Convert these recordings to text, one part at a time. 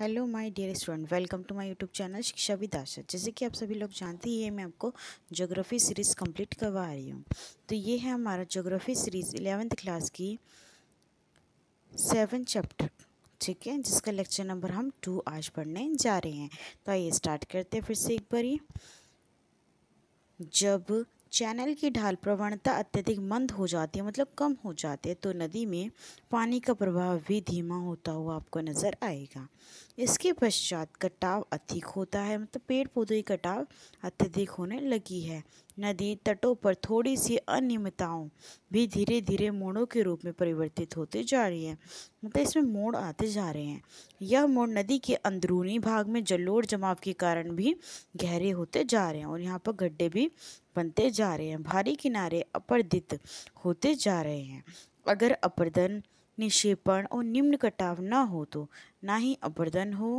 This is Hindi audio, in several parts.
hello my dear student welcome to my YouTube channel Shiksha with जैसे कि आप सभी लोग जानते ही ये मैं आपको ज्योग्राफी सीरीज़ कंप्लीट करवा रही हूँ तो ये है हमारा ज्योग्राफी सीरीज़ इलेवेंथ क्लास की सेवन चैप्टर ठीक है जिसका लेक्चर नंबर हम टू आज पढ़ने जा रहे हैं तो आइए स्टार्ट करते हैं फिर से एक बार जब चैनल की ढाल प्रवणता अत्यधिक मंद हो जाती है मतलब कम हो जाती है तो नदी में पानी का प्रभाव भी धीमा होता हुआ आपको नज़र आएगा इसके पश्चात कटाव अधिक होता है मतलब पेड़ पौधों की कटाव अत्यधिक होने लगी है नदी तटों पर थोड़ी सी अनियमितताओं भी धीरे धीरे मोड़ों के रूप में परिवर्तित होते जा रही है मतलब इसमें मोड़ आते जा रहे हैं यह मोड़ नदी के अंदरूनी भाग में जलोड़ जमाव के कारण भी गहरे होते जा रहे हैं और यहाँ पर गड्ढे भी बनते जा रहे हैं भारी किनारे अपरदित होते जा रहे हैं अगर अपर्दन निक्षेपण और निम्न कटाव ना हो तो ना ही अपर्दन हो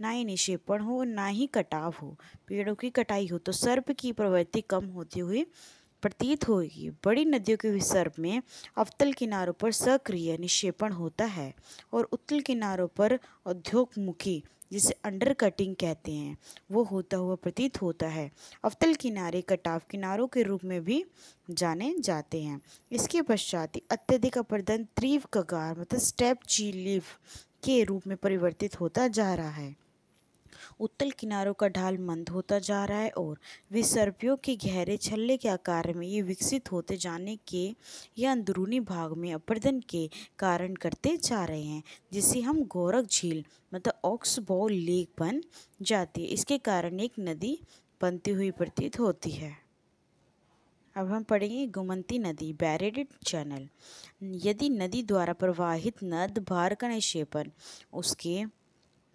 ना ही निक्षेपण हो ना ही कटाव हो पेड़ों की कटाई हो तो सर्प की प्रवृत्ति कम होती हुई प्रतीत होगी बड़ी नदियों के विसर्प में अवतल किनारों पर सक्रिय निक्षेपण होता है और उत्तल किनारों पर उद्योगमुखी जिसे अंडर कटिंग कहते हैं वो होता हुआ प्रतीत होता है अवतल किनारे कटाव किनारों के रूप में भी जाने जाते हैं इसके पश्चात ही अत्यधिक अपर्दन तीव्र कगार मतलब स्टेप चीलिव के रूप में परिवर्तित होता जा रहा है उत्तल किनारों का ढाल मंद होता जा रहा है और विसर्पियों के गहरे छल्ले के आकार में ये विकसित होते जाने के या अंदरूनी भाग में अपर्दन के कारण करते जा रहे हैं जिससे हम गोरख झील मतलब ऑक्सबो लेक बन जाती है इसके कारण एक नदी बनती हुई प्रतीत होती है अब हम पढ़ेंगे गुमंती नदी बैरिडेड चैनल यदि नदी द्वारा प्रवाहित नद भार का निक्षेपण उसके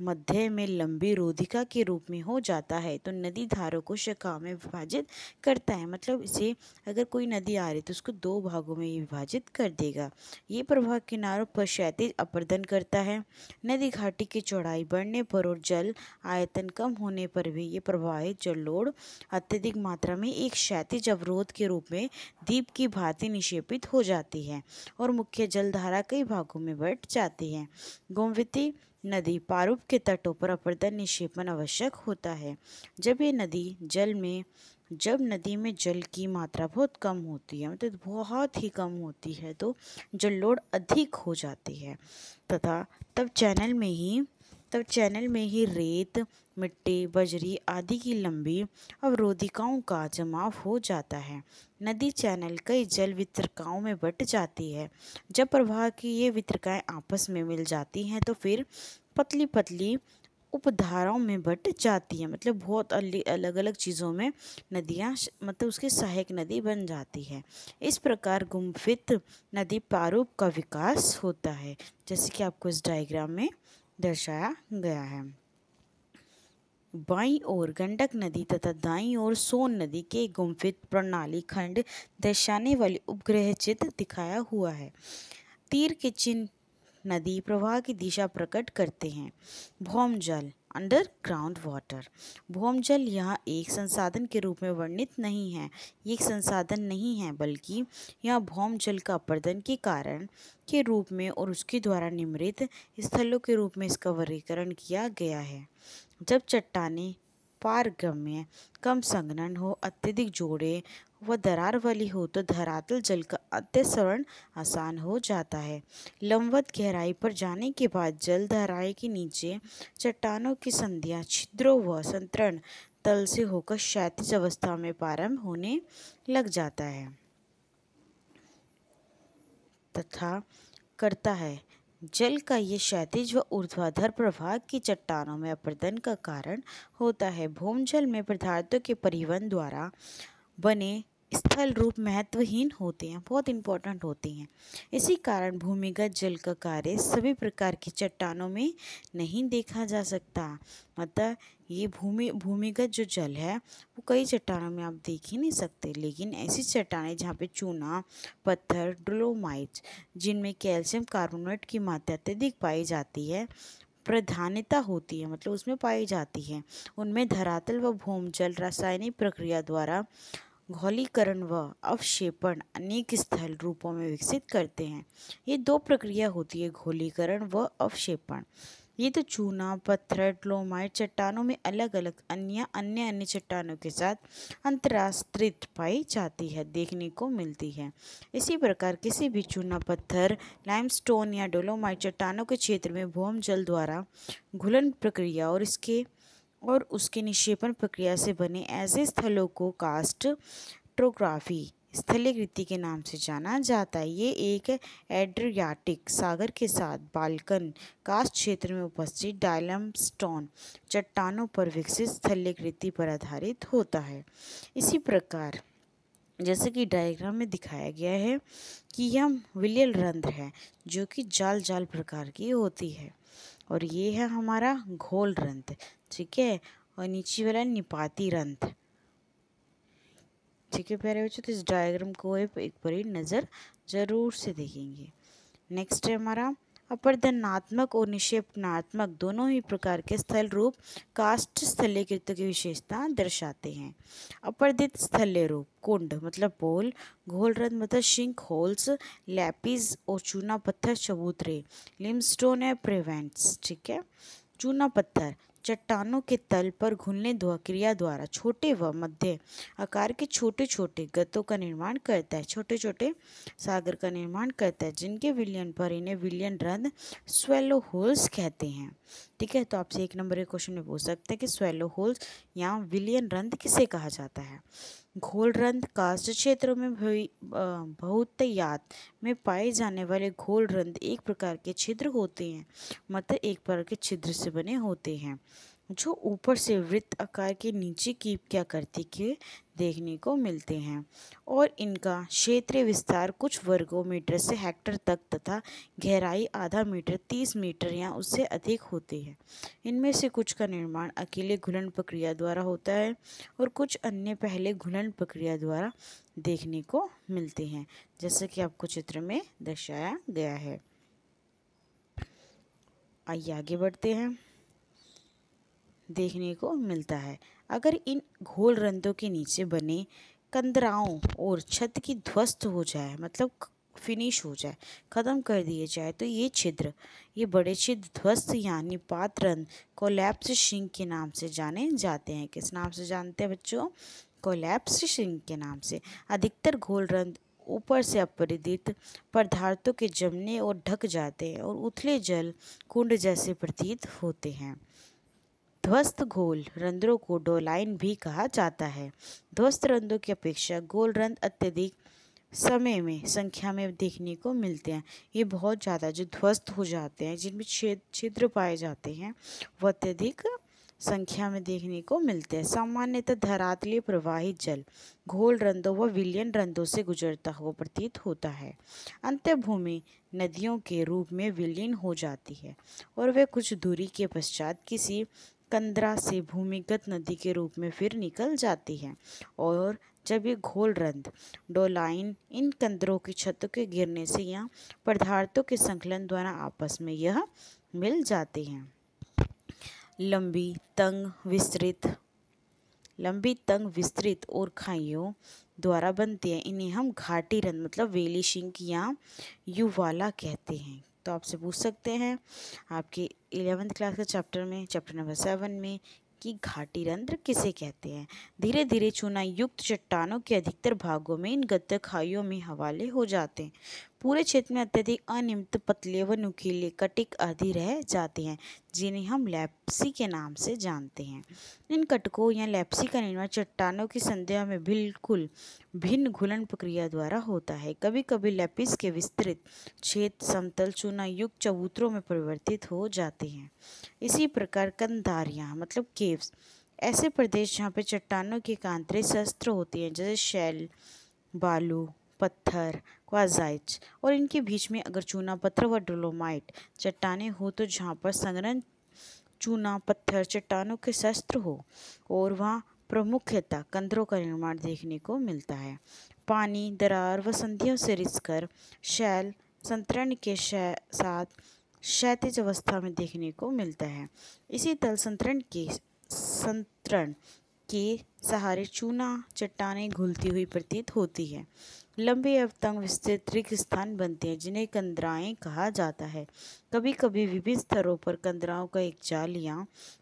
मध्य में लंबी रोधिका के रूप में हो जाता है तो नदी धारों को शाखाओं में विभाजित करता है मतलब इसे अगर कोई नदी आ रही तो उसको दो भागों में विभाजित कर देगा ये प्रभाव किनारों पर क्षैतिज अपर्दन करता है नदी घाटी की चौड़ाई बढ़ने पर और जल आयतन कम होने पर भी ये प्रभावित जलोड़ अत्यधिक मात्रा में एक क्षैतिज अवरोध के रूप में द्वीप की भांति निक्षेपित हो जाती है और मुख्य जलधारा कई भागों में बढ़ जाती है गोमवती नदी पारूप के तटों पर अपर्दन निक्षेपण आवश्यक होता है जब ये नदी जल में जब नदी में जल की मात्रा बहुत कम होती है मतलब तो बहुत ही कम होती है तो जल लोड अधिक हो जाती है तथा तब चैनल में ही तब चैनल में ही रेत मिट्टी बजरी आदि की लंबी अवरोधिकाओं का जमाव हो जाता है नदी चैनल कई जल वितरकाओं में बट जाती है जब प्रवाह की ये वितरकाएँ आपस में मिल जाती हैं तो फिर पतली पतली उपधाराओं में बट जाती है मतलब बहुत अलग अलग चीज़ों में नदियाँ मतलब उसकी सहायक नदी बन जाती है इस प्रकार गुम्फित नदी प्रारूप का विकास होता है जैसे कि आपको इस डायग्राम में दर्शाया गया है बाई ओर गंडक नदी तथा दाई ओर सोन नदी के गुम्फित प्रणाली खंड दर्शाने वाले उपग्रह चित्र दिखाया हुआ है तीर के चिन्ह नदी प्रवाह की दिशा प्रकट करते हैं भौम जल अंडर ग्राउंड वाटर भौम जल यहाँ एक संसाधन के रूप में वर्णित नहीं है ये एक संसाधन नहीं है बल्कि यह भौम जल का अपर्दन के कारण के रूप में और उसके द्वारा निर्मित स्थलों के रूप में इसका वर्गीकरण किया गया है जब चट्टाने पारगम्य कम संघनन हो अत्यधिक जोड़े व दरार वाली हो तो धरातल जल का अत्यसरण आसान हो जाता है लंबवत गहराई पर जाने के बाद जल धाराएं के नीचे चट्टानों की संध्या छिद्रों व संतरण तल से होकर क्षैतिज अवस्था में प्रारंभ होने लग जाता है तथा करता है जल का ये क्षैतिज व ऊर्ध्वाधर प्रवाह की चट्टानों में अपर्दन का कारण होता है भूमजल में पदार्थों के परिवहन द्वारा बने स्थल रूप महत्वहीन होते हैं बहुत इंपॉर्टेंट होते हैं इसी कारण भूमिगत जल का कार्य सभी प्रकार की चट्टानों में नहीं देखा जा सकता मतलब ये भूमि भूमिगत जो जल है वो कई चट्टानों में आप देख ही नहीं सकते लेकिन ऐसी चट्टानें जहाँ पे चूना पत्थर डोलोमाइट्स जिनमें कैल्शियम कार्बोनेट की मात्रा अत्यधिक पाई जाती है प्रधानता होती है मतलब उसमें पाई जाती है उनमें धरातल व भूम जल रासायनिक प्रक्रिया द्वारा घोलीकरण व अवक्षेपण अनेक स्थल रूपों में विकसित करते हैं ये दो प्रक्रिया होती है घोलीकरण व अवक्षेपण ये तो चूना पत्थर डोलोमाइट चट्टानों में अलग अलग अन्य अन्य अन्य चट्टानों के साथ अंतरास्त्रित पाई जाती है देखने को मिलती है इसी प्रकार किसी भी चूना पत्थर लाइमस्टोन या डोलोमाइट चट्टानों के क्षेत्र में भूम जल द्वारा घुलन प्रक्रिया और इसके और उसके निक्षेपण प्रक्रिया से बने ऐसे स्थलों को कास्ट ट्रोग्राफी स्थलीकृति के नाम से जाना जाता है ये एक एड्रियाटिक सागर के साथ बालकन कास्ट क्षेत्र में उपस्थित डायलमस्टोन चट्टानों पर विकसित स्थलीकृति पर आधारित होता है इसी प्रकार जैसे कि डायग्राम में दिखाया गया है कि यह विलियल रंध्र है जो कि जाल जाल प्रकार की होती है और ये है हमारा घोल रंथ ठीक है और नीचे वाला निपाती रंथ ठीक है प्यारे बच्चों तो इस डायग्राम को एक बारी नज़र ज़रूर से देखेंगे नेक्स्ट है हमारा अपरदनात्मक और निक्षेपनात्मक दोनों ही प्रकार के स्थल रूप काष्ठ कृत्य की विशेषता दर्शाते हैं अपरदित स्थल्य रूप कुंड मतलब पोल घोलरथ मतलब शिंक होल्स लैपिस और चूना पत्थर चबूतरे लिमस्टोन है प्रेवेंट्स ठीक है चूना पत्थर चट्टानों के तल पर घुलने क्रिया द्वारा छोटे व मध्य आकार के छोटे छोटे गतों का निर्माण करता है छोटे छोटे सागर का निर्माण करता है जिनके विलियन पर इन्हें विलियन रंध स्वेलो होल्स कहते हैं ठीक है तो आपसे एक नंबर के क्वेश्चन में पूछ सकते हैं कि स्वेलो होल्स या विलियन रंध किसे कहा जाता है घोलरंध कास्ट क्षेत्रों में बहुतयात में पाए जाने वाले घोलरंध एक प्रकार के छिद्र होते हैं मतलब एक प्रकार के छिद्र से बने होते हैं जो ऊपर से वृत्त आकार के नीचे की क्या करते के देखने को मिलते हैं और इनका क्षेत्रीय विस्तार कुछ वर्गों मीटर से हेक्टर तक तथा गहराई आधा मीटर तीस मीटर या उससे अधिक होती है इनमें से कुछ का निर्माण अकेले घुलन प्रक्रिया द्वारा होता है और कुछ अन्य पहले घुलन प्रक्रिया द्वारा देखने को मिलते हैं जैसे कि आपको चित्र में दर्शाया गया है आइए आगे बढ़ते हैं देखने को मिलता है अगर इन घोल रंधों के नीचे बने कंदराओं और छत की ध्वस्त हो जाए मतलब फिनिश हो जाए ख़त्म कर दिए जाए तो ये छिद्र ये बड़े छिद्र ध्वस्त यानी पात्रन कोलैप्स शिंग के नाम से जाने जाते हैं किस नाम से जानते हैं बच्चों कोलैप्स शिंग के नाम से अधिकतर घोल रंध ऊपर से अपरिदित पदार्थों के जमने और ढक जाते हैं और उथले जल कुंड जैसे प्रतीत होते हैं ध्वस्त घोल रंध्रों को डोलाइन भी कहा जाता है ध्वस्त रंध्रों की अपेक्षा गोल रंध्र अत्यधिक समय में संख्या में देखने को मिलते हैं ये बहुत ज़्यादा जो ध्वस्त हो जाते हैं जिनमें छेद छिद्र पाए जाते हैं वह अत्यधिक संख्या में देखने को मिलते हैं सामान्यतः धरातलीय प्रवाहित जल घोल रंधों व विलियन रंधों से गुजरता हुआ प्रतीत होता है अंत्यभूमि नदियों के रूप में विलीन हो जाती है और वे कुछ दूरी के पश्चात किसी कंदरा से भूमिगत नदी के रूप में फिर निकल जाती है और जब ये घोल रंध डोलाइन इन कंदरों की छतों के गिरने से यहाँ पदार्थों के संकलन द्वारा आपस में यह मिल जाते हैं लंबी तंग विस्तृत लंबी तंग विस्तृत और खाइयों द्वारा बनती है इन्हें हम घाटी रंध मतलब वेली शिंक या युवाला कहते हैं तो आपसे पूछ सकते हैं आपके इलेवेंथ क्लास के चैप्टर में चैप्टर नंबर सेवन में कि घाटी रंध्र किसे कहते हैं धीरे धीरे चूना युक्त चट्टानों के अधिकतर भागों में इन गद्दे खाइयों में हवाले हो जाते हैं पूरे क्षेत्र में अत्यधिक अनियमित पतले व नुकीले कटिक आदि रह जाते हैं जिन्हें हम लैप्सी के नाम से जानते हैं इन कटकों या लैप्सी का निर्माण चट्टानों की संध्या में बिल्कुल भिन्न घुलन प्रक्रिया द्वारा होता है कभी कभी लैपिस के विस्तृत क्षेत्र समतल चूना युक्त चबूतरों में परिवर्तित हो जाते हैं इसी प्रकार कंधारियाँ मतलब केव्स ऐसे प्रदेश जहाँ पर चट्टानों के कांतरे शस्त्र होते हैं जैसे शैल बालू पत्थर क्वाजाइट और इनके बीच में अगर चूना पत्थर व डोलोमाइट चट्टाने हो तो जहाँ पर संग्रहण चूना पत्थर चट्टानों के शस्त्र हो और वहाँ प्रमुखता कंदरों का निर्माण देखने को मिलता है पानी दरार व संधियों से रिसकर शैल संतरण के शै, साथ क्षैतिज अवस्था में देखने को मिलता है इसी तल संतरण के संतरण के सहारे चूना चट्टाने घुलती हुई प्रतीत होती है लंबे अब विस्तृत रिक्त स्थान बनते हैं जिन्हें कंदराएं कहा जाता है कभी कभी विभिन्न स्तरों पर कंदराओं का एक जाल या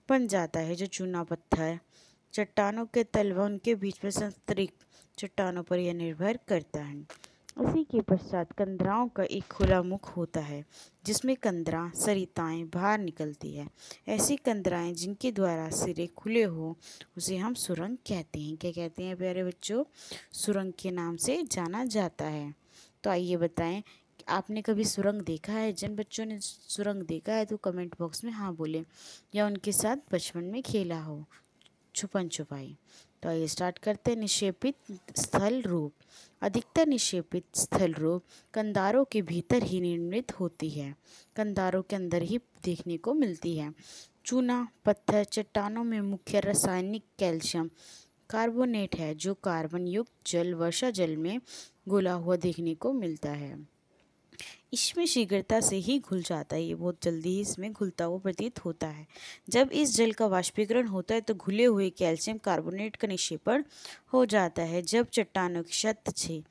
बन जाता है जो चूना पत्थर चट्टानों के तलवा उनके बीच में संस्तृत चट्टानों पर यह निर्भर करता है उसी के पश्चात कंदराओं का एक खुला मुख होता है जिसमें कंदरा सरिताएं बाहर निकलती है ऐसी कंदराएं जिनके द्वारा सिरे खुले हो उसे हम सुरंग कहते हैं क्या कहते हैं प्यारे बच्चों सुरंग के नाम से जाना जाता है तो आइए बताएं आपने कभी सुरंग देखा है जिन बच्चों ने सुरंग देखा है तो कमेंट बॉक्स में हाँ बोले या उनके साथ बचपन में खेला हो छुपन छुपाई तो आइए स्टार्ट करते हैं निक्षेपित स्थल रूप अधिकतर निक्षेपित रूप कंदारों के भीतर ही निर्मित होती है कंदारों के अंदर ही देखने को मिलती है चूना पत्थर चट्टानों में मुख्य रासायनिक कैल्शियम कार्बोनेट है जो कार्बन युक्त जल वर्षा जल में गुला हुआ देखने को मिलता है इसमें शीघ्रता से ही घुल जाता है ये बहुत जल्दी ही इसमें घुलता हुआ प्रतीत होता है जब इस जल का वाष्पीकरण होता है तो घुले हुए कैल्शियम कार्बोनेट का निक्षेपण हो जाता है जब चट्टानों की छत से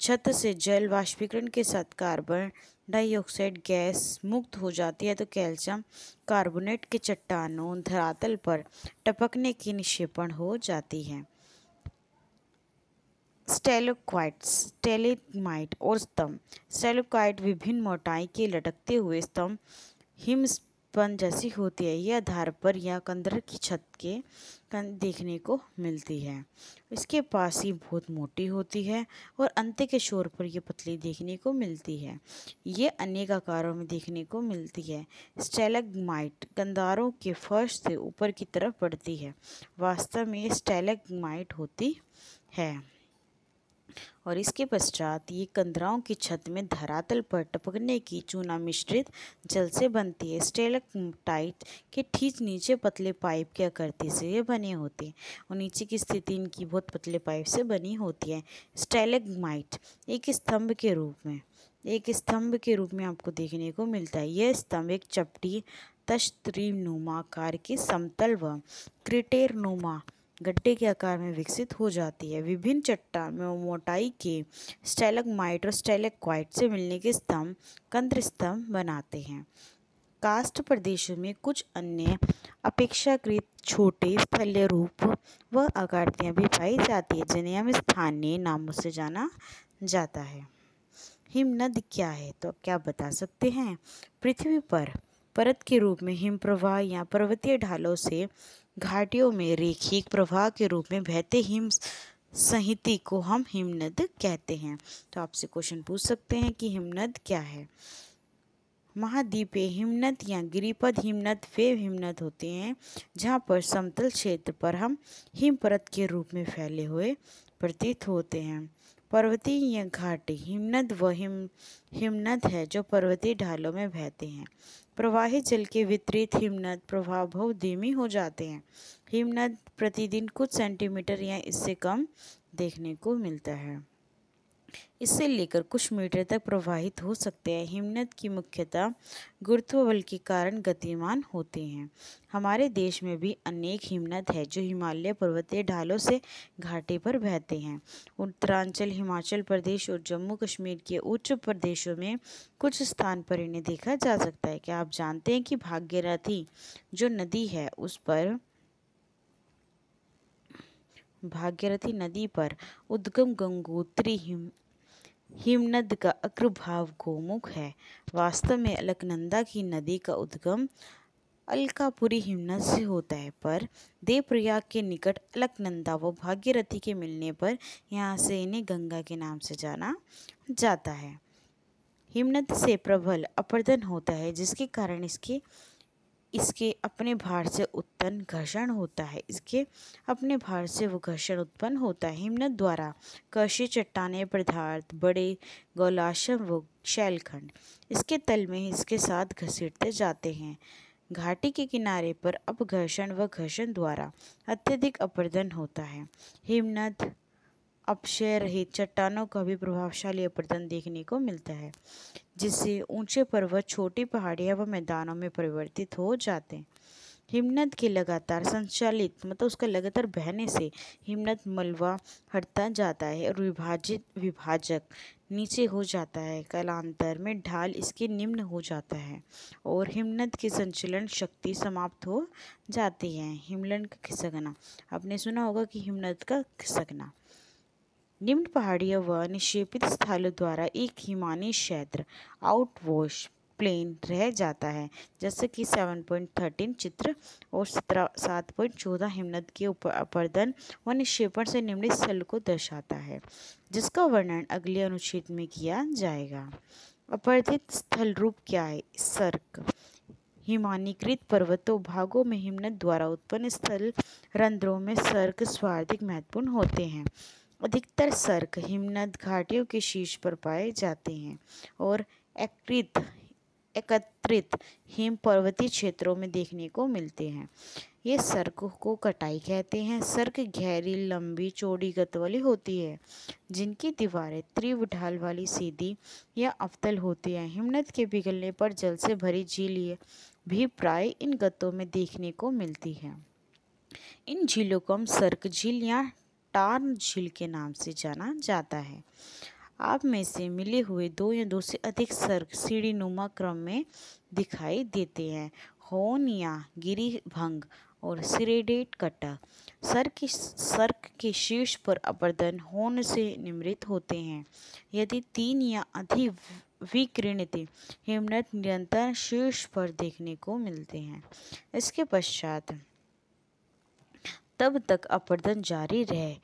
छत से जल वाष्पीकरण के साथ कार्बन डाइऑक्साइड गैस मुक्त हो जाती है तो कैल्शियम कार्बोनेट के चट्टानों धरातल पर टपकने की निक्षेपण हो जाती है स्टेलोक्वाइट स्टेलेमाइट और स्तंभ स्टेलोक्वाइट विभिन्न मोटाई के लटकते हुए स्तंभ हिमस्पन जैसी होती है यह आधार पर या कंदर की छत के देखने को मिलती है इसके पास ही बहुत मोटी होती है और अंत के शोर पर यह पतली देखने को मिलती है ये अनेक आकारों में देखने को मिलती है स्टेलगमाइट कंदारों के फर्श से ऊपर की तरफ बढ़ती है वास्तव में स्टेलगमाइट होती है और इसके पश्चात ये कंदराओं की छत में धरातल पर टपकने की चूना मिश्रित जल से बनती है टाइट के ठीक नीचे पतले पाइप के आकृति से ये बने होते हैं और नीचे की स्थिति इनकी बहुत पतले पाइप से बनी होती है माइट एक स्तंभ के रूप में एक स्तंभ के रूप में आपको देखने को मिलता है यह स्तंभ एक चपटी तश्तरीनुमा आकार के समतल व क्रिटेरनुमा गड्ढे के आकार में विकसित हो जाती है विभिन्न चट्टान में मोटाई के स्टैलक माइट और स्टैलक क्वाइट से मिलने के स्तंभ कंत्र स्तंभ बनाते हैं कास्ट प्रदेशों में कुछ अन्य अपेक्षाकृत छोटे स्थल्य रूप व आकृतियाँ भी पाई जाती है जिन्हें हम स्थानीय नामों से जाना जाता है हिमनद क्या है तो क्या बता सकते हैं पृथ्वी पर परत के रूप में हिम प्रवाह या पर्वतीय ढालों से घाटियों में रेखिक प्रवाह के रूप में बहते हिम संहिति को हम हिमनद कहते हैं तो आपसे क्वेश्चन पूछ सकते हैं कि हिमनद क्या है महाद्वीप हिमनद या गिरिपद हिमनद वे हिमनद होते हैं जहाँ पर समतल क्षेत्र पर हम हिम परत के रूप में फैले हुए प्रतीत होते हैं पर्वतीय घाटी हिमनद व हिम हिमनद है जो पर्वतीय ढालों में बहते हैं प्रवाहित जल के वितरित हिमनद प्रभाव बहुत धीमी हो जाते हैं हिमनद प्रतिदिन कुछ सेंटीमीटर या इससे कम देखने को मिलता है इससे लेकर कुछ मीटर तक प्रवाहित हो सकते हैं हिमनद की मुख्यतः गुरुत्व बल के कारण गतिमान होते हैं हमारे देश में भी अनेक हिमनद है जो हिमालय पर्वतीय ढालों से घाटे पर बहते हैं उत्तरांचल हिमाचल प्रदेश और जम्मू कश्मीर के उच्च प्रदेशों में कुछ स्थान पर इन्हें देखा जा सकता है क्या आप जानते हैं कि भाग्यरथी जो नदी है उस पर भाग्यरथी नदी पर उद्गम गंगोत्री हिम हिमनद का अग्रभाव गोमुख है वास्तव में अलकनंदा की नदी का उद्गम अलकापुरी हिमनद से होता है पर देवप्रयाग के निकट अलकनंदा व भाग्यरथी के मिलने पर यहाँ से इन्हें गंगा के नाम से जाना जाता है हिमनद से प्रबल अपर्दन होता है जिसके कारण इसके इसके अपने भार से उत्पन्न घर्षण होता है इसके अपने भार से वो घर्षण उत्पन्न होता है हिमनद द्वारा कशी चट्टाने पदार्थ बड़े गौलाशम व शैलखंड इसके तल में इसके साथ घसीटते जाते हैं घाटी के किनारे पर अपघर्षण व घर्षण द्वारा अत्यधिक अपर्दन होता है हिमनद अपशय रहित चट्टानों का भी प्रभावशाली अपर्तन देखने को मिलता है जिससे ऊंचे पर्वत छोटी पहाड़ियाँ व मैदानों में परिवर्तित हो जाते हैं हिमनद के लगातार संचालित मतलब उसका लगातार बहने से हिमनद मलवा हटता जाता है और विभाजित विभाजक नीचे हो जाता है कालांतर में ढाल इसके निम्न हो जाता है और हिमनद की संचलन शक्ति समाप्त हो जाती है हिमलन का खिसकना आपने सुना होगा कि हिमनद का खिसकना निम्न पहाड़ियों व निक्षेपित स्थलों द्वारा एक हिमानी क्षेत्र आउटवॉश प्लेन रह जाता है जैसे कि 7.13 चित्र और सत्रह सात पॉइंट चौदह हिमनद के ऊपर अपर्दन व निक्षेपण से निम्न स्थल को दर्शाता है जिसका वर्णन अगले अनुच्छेद में किया जाएगा अपर्धित स्थल रूप क्या है सर्क हिमानीकृत पर्वतों भागों में हिमनद द्वारा उत्पन्न स्थल रंध्रों में सर्क स्वार्थिक महत्वपूर्ण होते हैं अधिकतर सर्क हिमनद घाटियों के शीर्ष पर पाए जाते हैं और एकत्रित एकत्रित हिम पर्वतीय क्षेत्रों में देखने को मिलते हैं ये सर्क को कटाई कहते हैं सर्क गहरी लंबी चौड़ी गत वाली होती है जिनकी दीवारें तीव्र ढाल वाली सीधी या अवतल होती हैं हिमनद के पिघलने पर जल से भरी झील भी प्राय इन गतों में देखने को मिलती है इन झीलों को हम सर्क झील या टार्न झील के नाम से जाना जाता है आप में से मिले हुए दो या दो से अधिक सर्ग नुमा क्रम में दिखाई देते हैं होन या गिरी भंग और सिरेडेट कट्टा सर के सर्क के शीर्ष पर अपर्दन होन से निमृत होते हैं यदि तीन या अधिक विकृणित हिमनत निरंतर शीर्ष पर देखने को मिलते हैं इसके पश्चात तब तक अपर्दन जारी रहे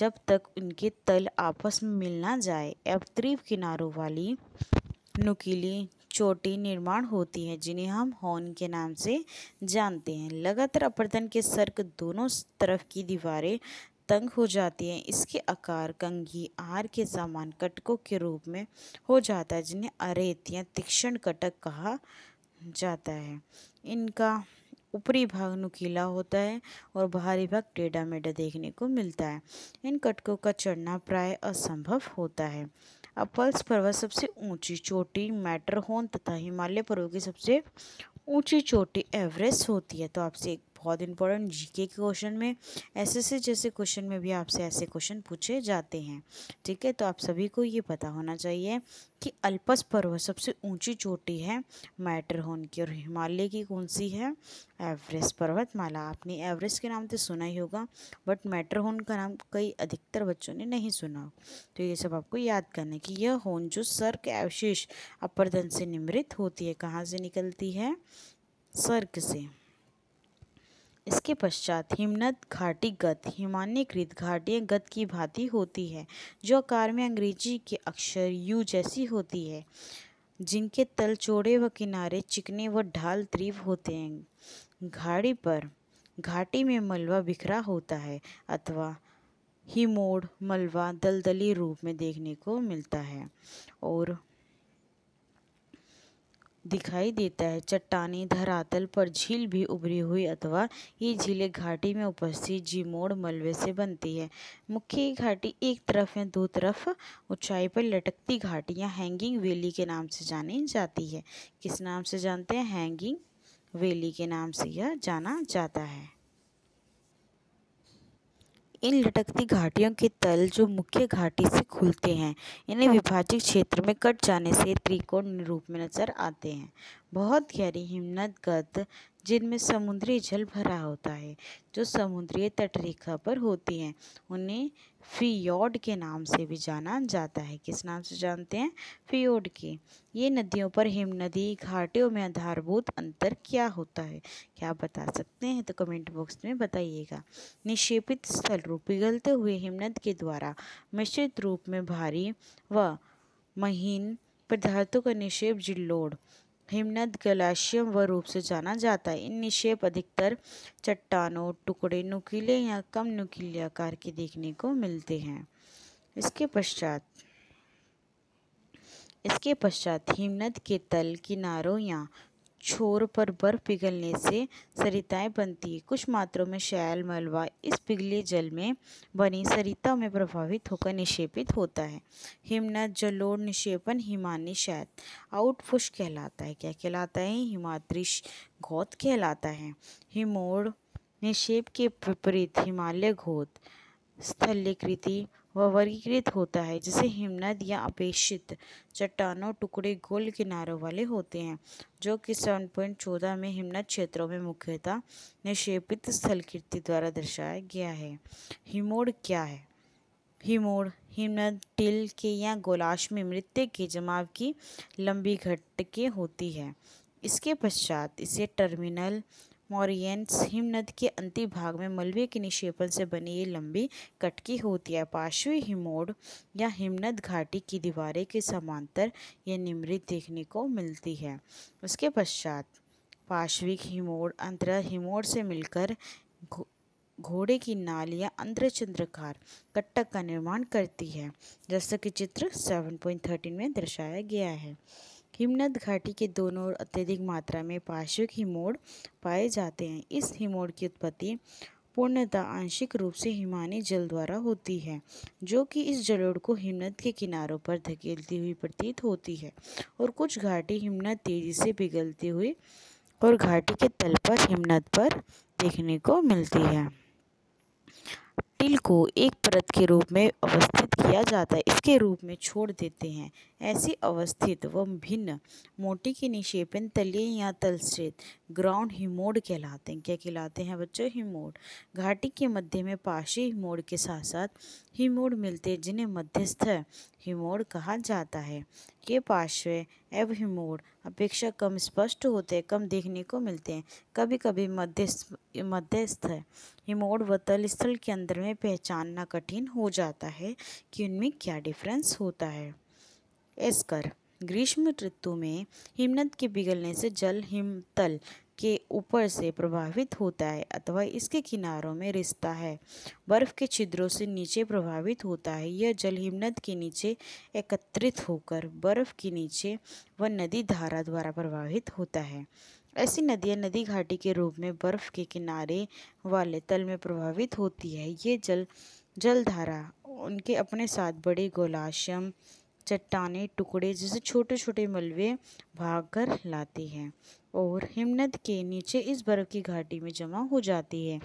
जब तक उनके तल आपस में मिल ना जाए अवतरीव किनारों वाली नुकीली चोटी निर्माण होती है जिन्हें हम हॉन के नाम से जानते हैं लगातार अपर्दन के सर्क दोनों तरफ की दीवारें तंग हो जाती हैं इसके आकार कंघी आहार के सामान कटकों के रूप में हो जाता है जिन्हें अरेत या तीक्ष्ण कटक कहा जाता है इनका ऊपरी भाग नुकीला होता है और बाहरी भाग टेढ़ा मेढ़ा देखने को मिलता है इन कटकों का चढ़ना प्राय असंभव होता है अपल्स पर्वत सबसे ऊंची चोटी मैटरहोन तथा हिमालय पर्वत की सबसे ऊंची चोटी एवरेस्ट होती है तो आपसे एक बहुत इंपॉर्टेंट जीके के क्वेश्चन में ऐसे से जैसे क्वेश्चन में भी आपसे ऐसे क्वेश्चन पूछे जाते हैं ठीक है तो आप सभी को ये पता होना चाहिए कि अल्पस पर्वत सबसे ऊंची चोटी है मैटरहोन की और हिमालय की कौन सी है एवरेस्ट पर्वतमाला आपने एवरेस्ट के नाम तो सुना ही होगा बट मैटरहोन का नाम कई अधिकतर बच्चों ने नहीं सुना तो ये सब आपको याद करना है कि यह होन जो सर के अवशेष अपरदन से निमृत होती है कहाँ से निकलती है सर्क से इसके पश्चात हिमनद घाटी गत हिमान्यकृत घाटी गत की भांति होती है जो आकार में अंग्रेजी के अक्षर यू जैसी होती है जिनके तल चौड़े व किनारे चिकने व ढाल त्रीव होते हैं घाड़ी पर घाटी में मलबा बिखरा होता है अथवा ही मोड़ दलदली रूप में देखने को मिलता है और दिखाई देता है चट्टानी धरातल पर झील भी उभरी हुई अथवा ये झीलें घाटी में उपस्थित जीमोड़ मलबे से बनती है मुख्य घाटी एक तरफ या दो तरफ ऊंचाई पर लटकती घाटियां हैंगिंग वैली के नाम से जानी जाती है किस नाम से जानते हैं हैंगिंग वैली के नाम से यह जाना जाता है इन लटकती घाटियों के तल जो मुख्य घाटी से खुलते हैं इन्हें विभाजित क्षेत्र में कट जाने से त्रिकोण रूप में नज़र आते हैं बहुत गहरी हिमनद गद जिनमें समुद्री जल भरा होता है जो समुद्री तटरेखा पर होती हैं उन्हें फियोड के नाम से भी जाना जाता है किस नाम से जानते हैं फियोड के ये नदियों पर हिमनदी घाटियों में आधारभूत अंतर क्या होता है क्या आप बता सकते हैं तो कमेंट बॉक्स में बताइएगा निक्षेपित स्थल रूप पिघलते हुए हिमनद के द्वारा मिश्रित रूप में भारी व महीन पदार्थों का निक्षेप जिल्लोड़ हिमनद ग्लाशियम व रूप से जाना जाता है इन निक्षेप अधिकतर चट्टानों टुकड़े नुकीले या कम नुकीले आकार के देखने को मिलते हैं इसके पश्चात इसके पश्चात हिमनद के तल किनारों या छोर पर बर्फ पिघलने से सरिताएं बनती है कुछ मात्रों में शैल मलबा इस पिघले जल में बनी सरिता में प्रभावित होकर निक्षेपित होता है हिमनद जलोड़ निक्षेपण हिमानी शायद आउटफुश कहलाता है क्या कहलाता है हिमाद्रिश घोत कहलाता है हिमोड़ निक्षेप के विपरीत हिमालय घोत स्थलीकृति वह वर्गीकृत होता है जिसे हिमनद या अपेक्षित चट्टानों टुकड़े गोल किनारों वाले होते हैं जो कि सेवन पॉइंट चौदह में हिमनद क्षेत्रों में मुख्यतः निक्षेपित स्थलकृति द्वारा दर्शाया गया है हिमोड़ क्या है हिमोड़ हिमनद टिल के या गोलाश में मृत्य के जमाव की लंबी घटके होती है इसके पश्चात इसे टर्मिनल मॉरियंस हिमनद के अंतिम भाग में मलबे के निक्षेपण से बनी ये लंबी कटकी होती है पार्श्वी हिमोड या हिमनद घाटी की दीवारें के समांतर यह निमृत देखने को मिलती है उसके पश्चात पार्श्विक हिमोड अंतरा हिमोड से मिलकर घोड़े की नाल या अंतर चंद्रकार कट्टक का निर्माण करती है जैसा कि चित्र 7.13 में दर्शाया गया है हिमनद घाटी के दोनों ओर अत्यधिक मात्रा में पार्श्विक हिमोड़ पाए जाते हैं इस हिमोड़ की उत्पत्ति पूर्णतः आंशिक रूप से हिमानी जल द्वारा होती है जो कि इस जलोड़ को हिमनद के किनारों पर धकेलती हुई प्रतीत होती है और कुछ घाटी हिमनद तेजी से पिघलती हुई और घाटी के तल पर हिमनद पर देखने को मिलती है टिल को एक परत के रूप में अवस्थित किया जाता है इसके रूप में छोड़ देते हैं ऐसी अवस्थित व भिन्न मोटी के निक्षेपण तलीय या तलश्रेत ग्राउंड हिमोड कहलाते हैं क्या कहलाते हैं बच्चों हिमोड घाटी के मध्य में पाशी हिमोड के साथ साथ हिमोड मिलते हैं जिन्हें मध्यस्थ हिमोड कहा जाता है ये पार्श्व एव हिमोड अपेक्षा कम स्पष्ट होते कम देखने को मिलते हैं कभी कभी मध्यस्थ मध्यस्थ हिमोड व तल स्थल के अंदर में पहचानना कठिन हो जाता है कि उनमें क्या डिफरेंस होता है एस्कर ग्रीष्म ऋतु में हिमनद के पिघलने से जल हिमतल के ऊपर से प्रभावित होता है अथवा इसके किनारों में रिसता है बर्फ के छिद्रों से नीचे प्रभावित होता है यह जल हिमनद के नीचे एकत्रित होकर बर्फ के नीचे व नदी धारा द्वारा प्रभावित होता है ऐसी नदियाँ नदी घाटी के रूप में बर्फ के किनारे वाले तल में प्रभावित होती है ये जल जलधारा उनके अपने साथ बड़े गोलाशम चट्टाने टुकड़े जैसे छोटे छोटे मलबे भाग कर लाती है और हिमनद के नीचे इस बर्फ़ की घाटी में जमा हो जाती है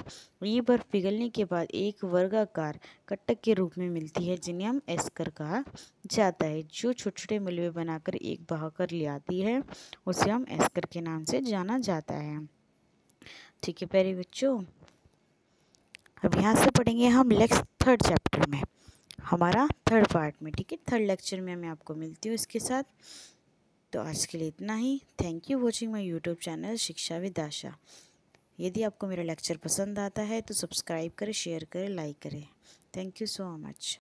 ये बर्फ़ पिघलने के बाद एक वर्गाकार कटक के रूप में मिलती है जिन्हें हम एस्कर कहा जाता है जो छोटे छोटे मलबे बनाकर एक बहा कर ले आती है उसे हम एस्कर के नाम से जाना जाता है ठीक है पहले बच्चों अब यहाँ से पढ़ेंगे हम लेक्स थर्ड चैप्टर में हमारा थर्ड पार्ट में ठीक है थर्ड लेक्चर में मैं आपको मिलती हूँ इसके साथ तो आज के लिए इतना ही thank you watching my YouTube channel Shiksha with Asha यदि आपको मेरा लेक्चर पसंद आता है तो सब्सक्राइब करें शेयर करें लाइक करें थैंक यू सो मच